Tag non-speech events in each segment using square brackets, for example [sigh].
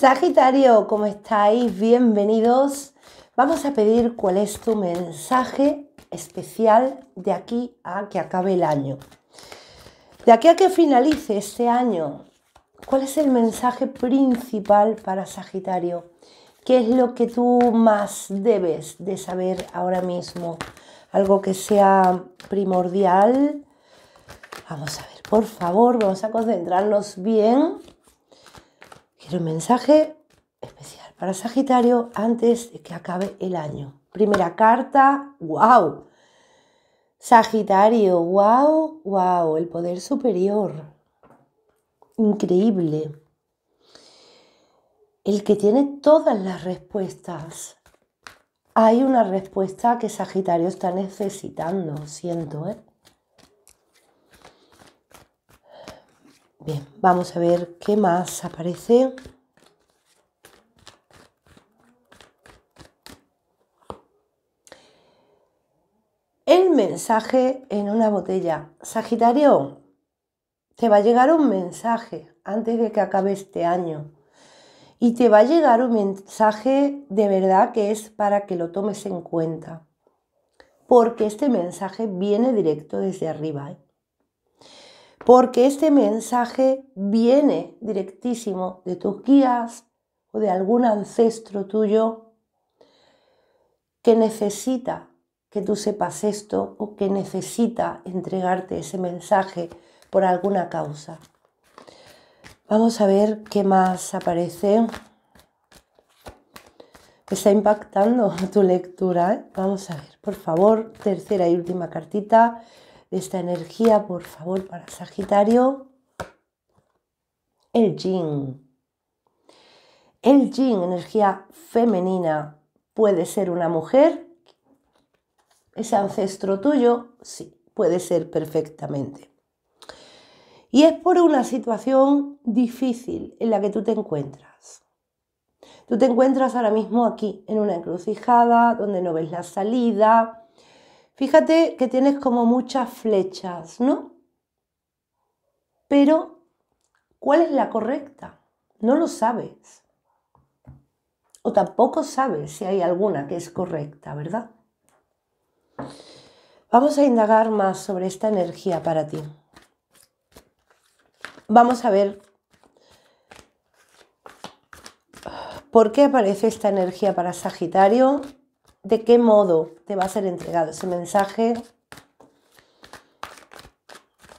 Sagitario, ¿cómo estáis? Bienvenidos. Vamos a pedir cuál es tu mensaje especial de aquí a que acabe el año. De aquí a que finalice este año, ¿cuál es el mensaje principal para Sagitario? ¿Qué es lo que tú más debes de saber ahora mismo? Algo que sea primordial. Vamos a ver, por favor, vamos a concentrarnos bien un mensaje especial para Sagitario antes de que acabe el año. Primera carta, wow. Sagitario, wow, wow, el poder superior. Increíble. El que tiene todas las respuestas. Hay una respuesta que Sagitario está necesitando, siento, ¿eh? Bien, vamos a ver qué más aparece. El mensaje en una botella. Sagitario, te va a llegar un mensaje antes de que acabe este año. Y te va a llegar un mensaje de verdad que es para que lo tomes en cuenta. Porque este mensaje viene directo desde arriba. ¿eh? porque este mensaje viene directísimo de tus guías o de algún ancestro tuyo que necesita que tú sepas esto o que necesita entregarte ese mensaje por alguna causa. Vamos a ver qué más aparece. está impactando [laughs] tu lectura. ¿eh? Vamos a ver, por favor, tercera y última cartita de esta energía, por favor, para Sagitario, el yin. El yin, energía femenina, puede ser una mujer, ese ancestro tuyo, sí, puede ser perfectamente. Y es por una situación difícil en la que tú te encuentras. Tú te encuentras ahora mismo aquí, en una encrucijada, donde no ves la salida, Fíjate que tienes como muchas flechas, ¿no? Pero, ¿cuál es la correcta? No lo sabes. O tampoco sabes si hay alguna que es correcta, ¿verdad? Vamos a indagar más sobre esta energía para ti. Vamos a ver por qué aparece esta energía para Sagitario de qué modo te va a ser entregado ese mensaje,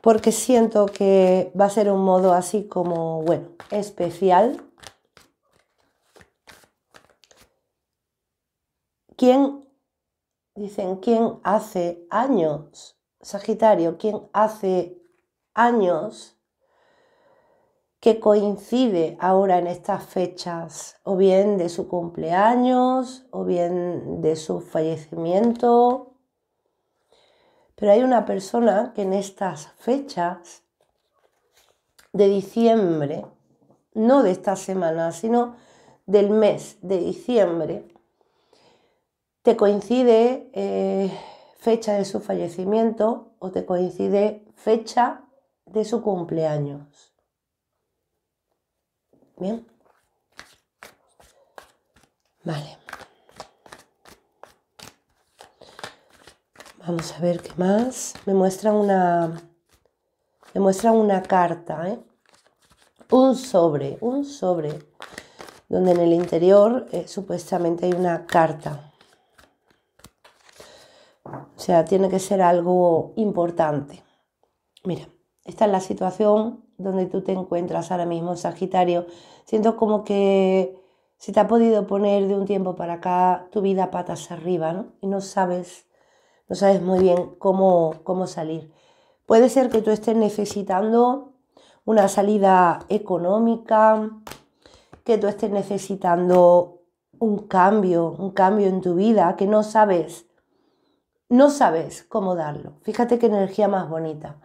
porque siento que va a ser un modo así como, bueno, especial. ¿Quién, dicen, quién hace años, Sagitario, quién hace años que coincide ahora en estas fechas, o bien de su cumpleaños, o bien de su fallecimiento. Pero hay una persona que en estas fechas de diciembre, no de esta semana, sino del mes de diciembre, te coincide eh, fecha de su fallecimiento o te coincide fecha de su cumpleaños. Bien. Vale. Vamos a ver qué más. Me muestra una, me muestra una carta, ¿eh? un sobre, un sobre, donde en el interior eh, supuestamente hay una carta. O sea, tiene que ser algo importante. Mira, esta es la situación donde tú te encuentras ahora mismo, Sagitario. Siento como que se te ha podido poner de un tiempo para acá tu vida patas arriba, ¿no? Y no sabes, no sabes muy bien cómo, cómo salir. Puede ser que tú estés necesitando una salida económica, que tú estés necesitando un cambio, un cambio en tu vida que no sabes, no sabes cómo darlo. Fíjate qué energía más bonita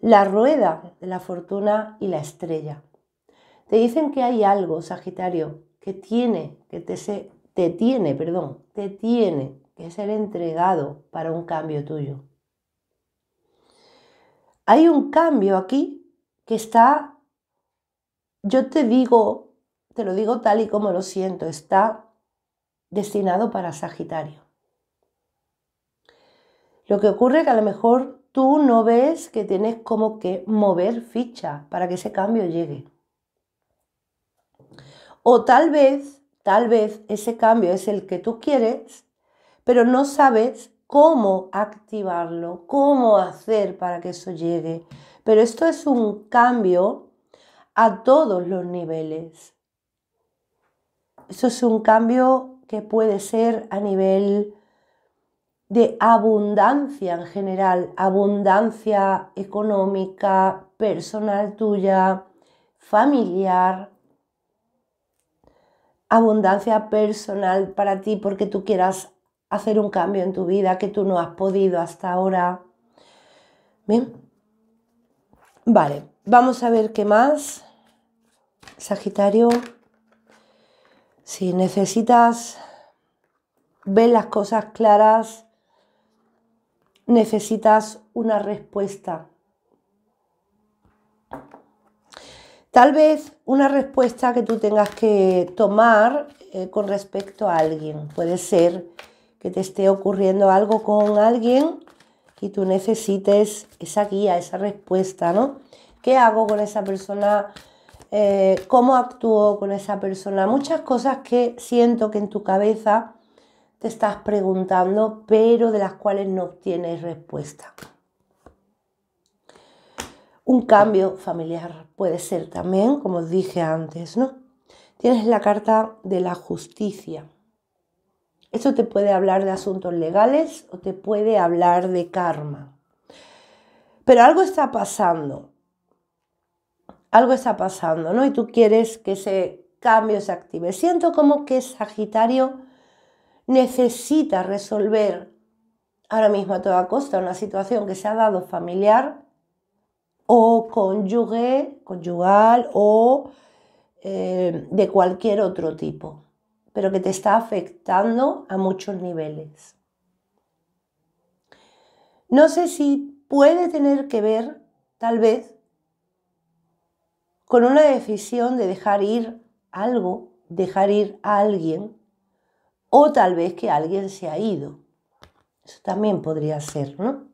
la rueda de la fortuna y la estrella. Te dicen que hay algo, Sagitario, que tiene, que te, se, te tiene, perdón, te tiene que ser entregado para un cambio tuyo. Hay un cambio aquí que está, yo te digo, te lo digo tal y como lo siento, está destinado para Sagitario. Lo que ocurre que a lo mejor tú no ves que tienes como que mover ficha para que ese cambio llegue. O tal vez, tal vez ese cambio es el que tú quieres, pero no sabes cómo activarlo, cómo hacer para que eso llegue. Pero esto es un cambio a todos los niveles. Esto es un cambio que puede ser a nivel de abundancia en general, abundancia económica, personal tuya, familiar, abundancia personal para ti porque tú quieras hacer un cambio en tu vida que tú no has podido hasta ahora. Bien. Vale, vamos a ver qué más. Sagitario, si necesitas ver las cosas claras, necesitas una respuesta. Tal vez una respuesta que tú tengas que tomar eh, con respecto a alguien. Puede ser que te esté ocurriendo algo con alguien y tú necesites esa guía, esa respuesta, ¿no? ¿Qué hago con esa persona? Eh, ¿Cómo actúo con esa persona? Muchas cosas que siento que en tu cabeza te estás preguntando, pero de las cuales no obtienes respuesta. Un cambio familiar puede ser también, como os dije antes, ¿no? Tienes la carta de la justicia. Esto te puede hablar de asuntos legales o te puede hablar de karma. Pero algo está pasando. Algo está pasando, ¿no? Y tú quieres que ese cambio se active. Siento como que Sagitario necesita resolver ahora mismo a toda costa una situación que se ha dado familiar o cónyuge, conyugal o eh, de cualquier otro tipo, pero que te está afectando a muchos niveles. No sé si puede tener que ver, tal vez, con una decisión de dejar ir algo, dejar ir a alguien, o tal vez que alguien se ha ido. Eso también podría ser, ¿no?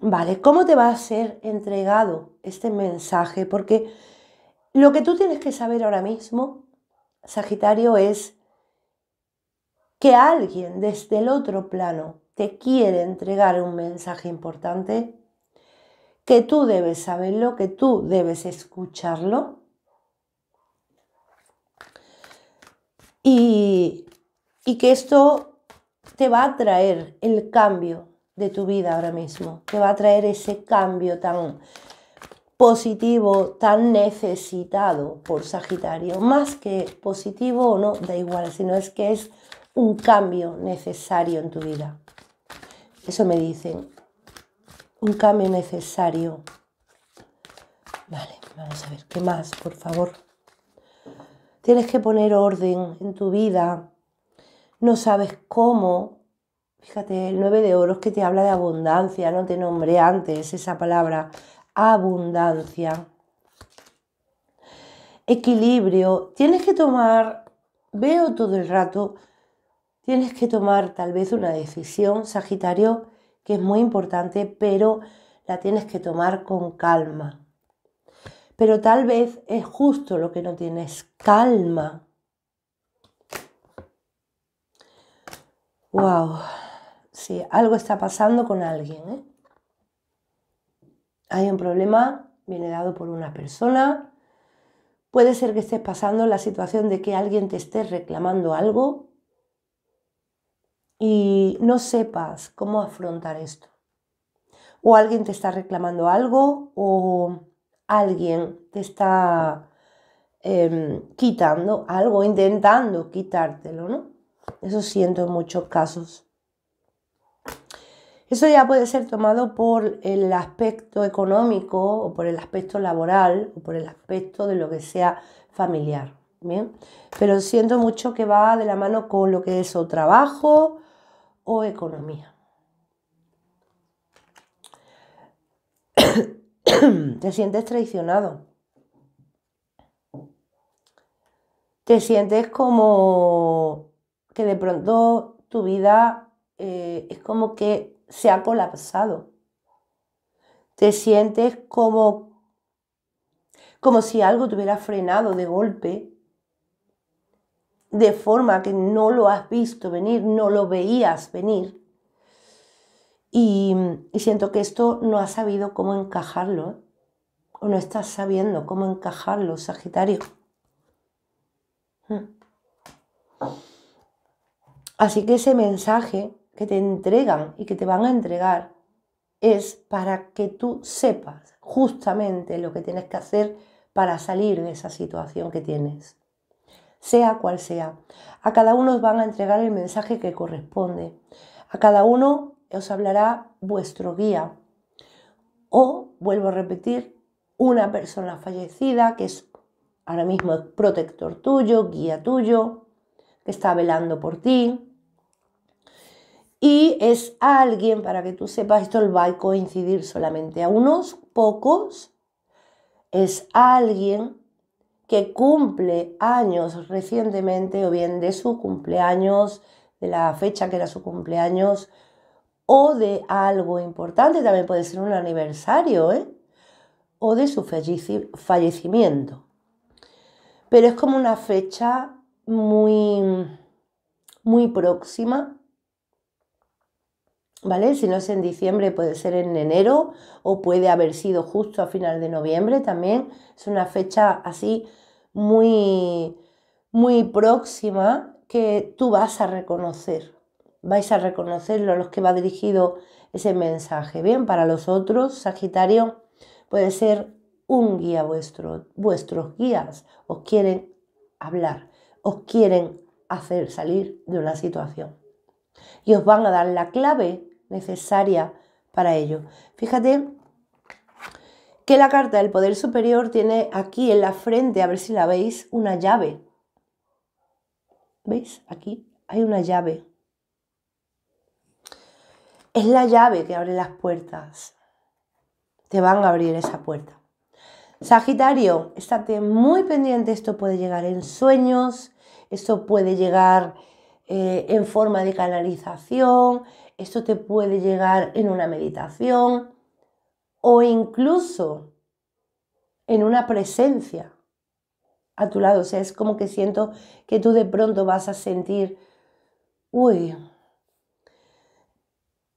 Vale, ¿cómo te va a ser entregado este mensaje? Porque lo que tú tienes que saber ahora mismo, Sagitario, es que alguien desde el otro plano te quiere entregar un mensaje importante, que tú debes saberlo, que tú debes escucharlo y, que esto te va a traer el cambio de tu vida ahora mismo, te va a traer ese cambio tan positivo, tan necesitado por Sagitario, más que positivo o no, da igual, sino es que es un cambio necesario en tu vida. Eso me dicen, un cambio necesario. Vale, vamos a ver, ¿qué más, por favor? tienes que poner orden en tu vida, no sabes cómo. Fíjate, el 9 de oros que te habla de abundancia, no te nombré antes esa palabra, abundancia. Equilibrio, tienes que tomar, veo todo el rato, tienes que tomar tal vez una decisión, Sagitario, que es muy importante, pero la tienes que tomar con calma pero tal vez es justo lo que no tienes, calma. Wow, sí, algo está pasando con alguien. ¿eh? Hay un problema, viene dado por una persona. Puede ser que estés pasando la situación de que alguien te esté reclamando algo y no sepas cómo afrontar esto. O alguien te está reclamando algo o alguien te está em, quitando algo, intentando quitártelo, ¿no? Eso siento en muchos casos. Eso ya puede ser tomado por el aspecto económico o por el aspecto laboral o por el aspecto de lo que sea familiar. Bien, pero siento mucho que va de la mano con lo que es o trabajo o economía. [clears throat] te sientes traicionado. Te sientes como que de pronto tu vida eh, es como que se ha colapsado. Te sientes como, como si algo te hubiera frenado de golpe, de forma que no lo has visto venir, no lo veías venir. Y, siento que esto no ha sabido cómo encajarlo, o no estás sabiendo cómo encajarlo, Sagitario. Hmm. Así que ese mensaje que te entregan y que te van a entregar es para que tú sepas justamente lo que tienes que hacer para salir de esa situación que tienes. Sea cual sea, a cada uno van a entregar el mensaje que corresponde. A cada uno os hablará vuestro guía. O, vuelvo a repetir, una persona fallecida que es ahora mismo protector tuyo, guía tuyo, que está velando por ti. Y es alguien, para que tú sepas, esto va a coincidir solamente a unos pocos, es alguien que cumple años recientemente o bien de su cumpleaños, de la fecha que era su cumpleaños, o de algo importante, también puede ser un aniversario, ¿eh? o de su fallecimiento. Pero es como una fecha muy, muy próxima, ¿vale? Si no es en diciembre, puede ser en enero o puede haber sido justo a final de noviembre también. Es una fecha así muy, muy próxima que tú vas a reconocer, vais a reconocerlo, a los que va dirigido ese mensaje. Bien, para los otros, Sagitario puede ser un guía vuestro. Vuestros guías os quieren hablar, os quieren hacer salir de una situación. Y os van a dar la clave necesaria para ello. Fíjate que la carta del poder superior tiene aquí en la frente, a ver si la veis, una llave. ¿Veis? Aquí hay una llave. Es la llave que abre las puertas. Te van a abrir esa puerta. Sagitario, estate muy pendiente, esto puede llegar en sueños, esto puede llegar eh, en forma de canalización, esto te puede llegar en una meditación o incluso en una presencia a tu lado. O sea, es como que siento que tú de pronto vas a sentir, uy,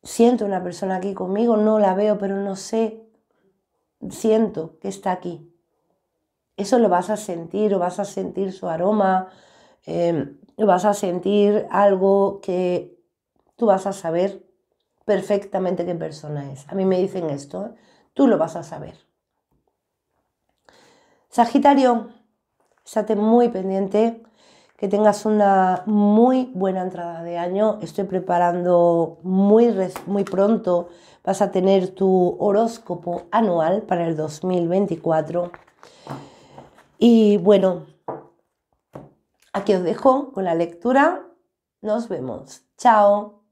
siento una persona aquí conmigo, no la veo, pero no sé, siento que está aquí. Eso lo vas a sentir, o vas a sentir su aroma, eh, vas a sentir algo que tú vas a saber perfectamente qué persona es. A mí me dicen esto, ¿eh? tú lo vas a saber. Sagitario, estate muy pendiente que tengas una muy buena entrada de año. Estoy preparando muy, muy pronto. Vas a tener tu horóscopo anual para el 2024. Y bueno, aquí os dejo con la lectura. Nos vemos. Chao.